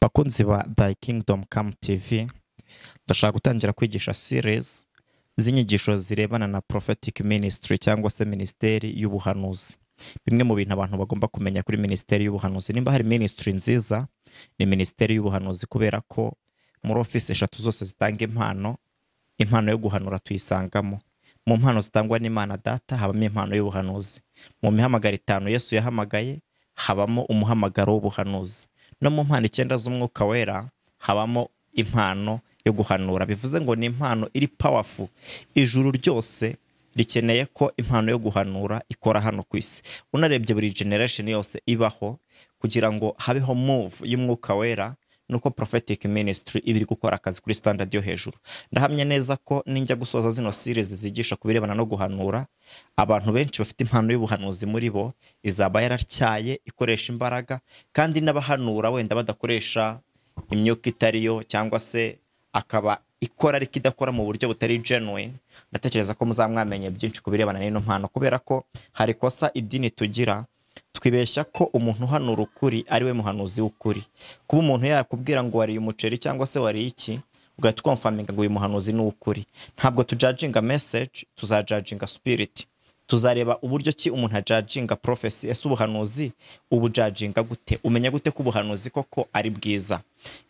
bakunzi ba dayi kingidomu kamu tivi ndashaka gutangira kwigisha sirizi z'inyigisho zirebana na porofetike minisitiri cyangwa se minisiteri y'ubuhanuzi bimwe mu bintu abantu bagomba kumenya kuri minisiteri y'ubuhanuzi nimba hari minisitiri nziza ni minisiteri y'ubuhanuzi kubera ko muri ofisi eshatu zose zitanga impano impano yo guhanura tuyisangamo mu mpano zitangwa n'imana data habamo impano y'ubuhanuzi mu mihamagaro itanu yesu yahamagaye habamo umuhamagaro w'ubuhanuzi no mu mpano icyenda z'umwuka wera habamo impano yo guhanura bivuze ngo ni impano iri pawafu ijuru ryose rikeneye ko impano yo guhanura ikora hano ku isi unarebye buri generation yose ibaho kugira ngo habeho move y'umwuka wera nuko prophetic ministry iba iri gukora akazi kuri standard yo hejuru ndahamya neza ko ninjya gusoza zino series zigisha ku birebana no guhanura abantu benshi bafite impano y'ubuhanuzi muri bo izaba yaratyaye ikoresha imbaraga kandi n'abahanura wenda badakoresha imyuka itariyo cyangwa se akaba ikora ariko idakora mu buryo butari genuine ndatekereza ko muzamwamenye byinshi ku birebana n'ino mpano kubera ko hari ikosa idini tugira twibeshya ko umuntu uhanura ukuri ari we muhanuzi w'ukuri kuba umuntu yakubwira ngo wariye umuceri cyangwa se wariye iki ugahita ukomfaminga ngo uyu muhanuzi ni ukuri ntabwo tujajinga meseji tuzajajinga sipiriti tuzareba uburyo ki umuntu ajajinga porofesi ese ubuhanuzi ubujajinga gute umenya gute ko ubuhanuzi koko ari bwiza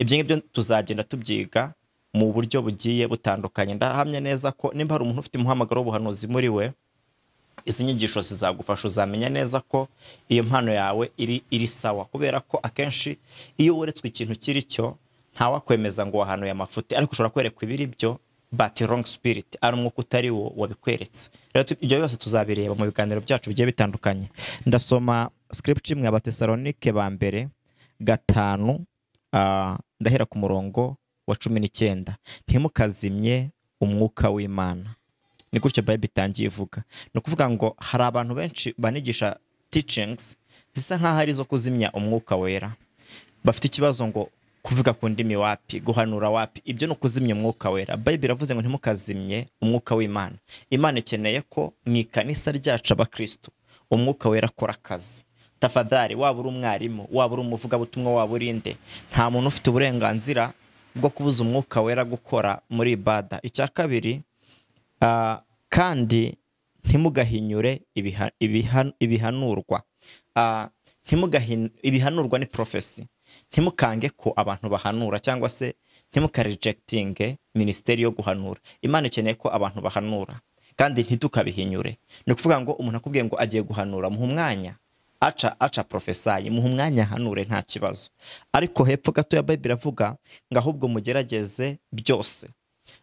ibyo ngibyo tuzagenda tubyiga mu buryo bugiye butandukanye ndahamya neza ko nimba hari umuntu ufite umuhamagaro w'ubuhanuzi muri we izi nyigisho zizagufasha uzamenya neza ko iyo mpano yawe iri iri sawa kubera ko akenshi iyo weretswe ikintu kiri cyo ntawakwemeza ngo wahanuye amafuti ariko ushobora kwerekwa ibiri byo bati wrong spirit ari umwuka utari wo wabikweretse rero ibyo byose tuzabireba mu biganiro byacu bigiye bitandukanye ndasoma script imwe abatesalonike ba mbere gatanu ndahera ku murongo wa cumi n'icyenda ntimukazimye umwuka w'imana ni gutyo bayibu itangiye ivuga ni ukuvuga ngo hari abantu benshi banigisha teachings zisa nk'aho ari izo kuzimya umwuka wera bafite ikibazo ngo kuvuga ku ndimi wapi guhanura wapi ibyo ni ukuzimya umwuka wera bayibiri iravuze ngo ntimukazimye umwuka w'imana imana ikeneye ko mu ikanisa ryacu abakirisitu umwuka wera akora akazi tafadari waba uri umwarimu waba uri umuvugabutumwa waba uri nta muntu ufite uburenganzira bwo kubuza umwuka wera gukora muri bada icya kabiri ah, kandi ntimugahinyure ibihanurwa ibihanurwa ni porofesi ntimukange ko abantu bahanura cyangwa se ntimukarejegitinge minisiteri yo guhanura imana ikeneye ko abantu bahanura kandi ntitukabihinyure ni ukuvuga ngo umuntu akubwiye ngo agiye guhanura muha umwanya aca aca porofesayi muha umwanya ahanure nta kibazo ariko hepfo gato ya bayibiri iravuga ngo ahubwo mugerageze byose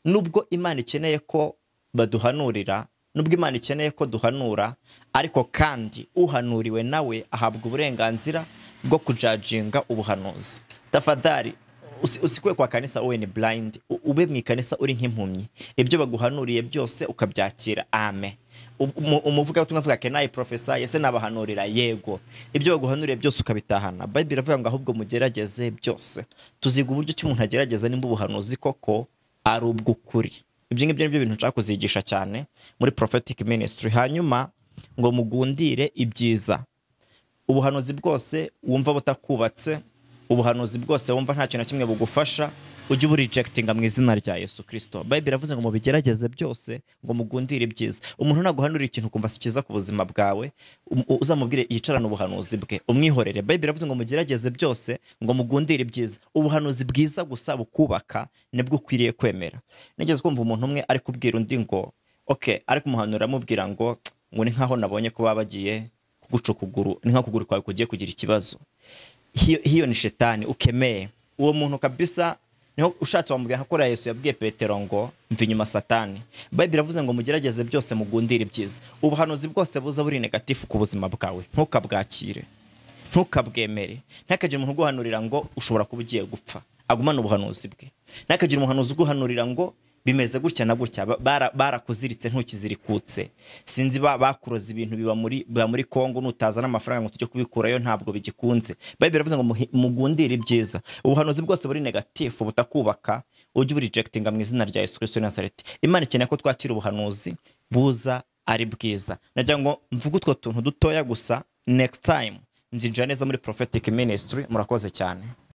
nubwo imana ikeneye ko baduhanurira nubwo imana ikeneye ko duhanura ariko kandi uhanuriwe nawe ahabwa uburenganzira bwo kujajinga ubuhanuzi Tafadari usikwe kwa kanisa uwe ni blind ube mu ikanisa uri nk'impumyi ibyo baguhanuriye byose ukabyakira ame umuvuga ubutumwa avuga ati nayi porofesa ese nabahanurira yego ibyo baguhanuriye byose ukabitahana bayibiri iravuga ngo ahubwo mugerageze byose tuziga uburyo ki umuntu agerageza nimba ubuhanuzi koko ari ubw'ukuri ibyo ngibyo ni byo bintu nshaka kuzigisha cyane muri prophetic ministry hanyuma ngo mugundire ibyiza ubuhanuzi bwose wumva butakubatse ubuhanuzi bwose wumva nta kintu na kimwe bugufasha ujye uburijegitinga mu izina rya yesu kirisito bayibiri iravuze ngo mubigerageze byose ngo mugundire ibyiza umuntu naguhanurira ikintu ukumva si cyiza ku buzima bwawe um, uzamubwire yicarane ubuhanuzi bwe umwihorere bayibiri iravuze ngo mugerageze byose ngo mugundire ibyiza ubuhanuzi bwiza gusa bukubaka nibwo ukwiriye kwemera nigeze kumva umuntu umwe ari kubwira undi ngo oke ari kumuhanurira amubwira ngo ngo ni nkaho nabonye ko baba bagiye kuguca ukuguru ni nkaho ukuguru kwawe kugiye kugira ikibazo hiyo ni shetani ukemeye uwo muntu kabisa niho ushatse wamubwira nka kuriya yesu yabwiye petero ngo mva inyuma satani bayibiri iravuze ngo mugerageze byose mugundire ibyiza ubuhanuzi bwose buza buri negatifu ku buzima bwawe ntukabwakire ntukabwemere ntihakagire umuntu uguhanurira ngo ushobora kuba ugiye gupfa agumane ubuhanuzi bwe ntihakagire umuhanuzi uguhanurira ngo bimeze gutya na gutya barakuziritse ntukizirikutse sinzi bakuroza ibintu biba muri congo n’utaza n’amafaranga ngo tujye kubikurayo ntabwo bigikunze bayibera biravuze ngo mugundire ibyiza ubuhanuzi bwose buri negatifu butakubaka ujye uburijegitinga mu izina rya yesu kirisito nasareti imana ikeneye ko twakira ubuhanuzi buza ari bwiza nagira ngo mvuge utwo tuntu dutoya gusa nekisitayime nzinjira neza muri porofetike minisitiri murakoze cyane